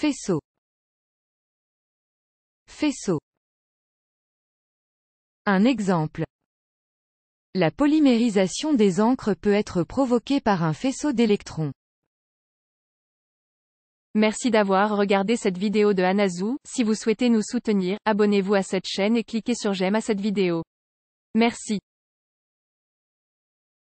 faisceau faisceau un exemple la polymérisation des encres peut être provoquée par un faisceau d'électrons. Merci d'avoir regardé cette vidéo de Hanazou. si vous souhaitez nous soutenir, abonnez-vous à cette chaîne et cliquez sur j'aime à cette vidéo. Merci.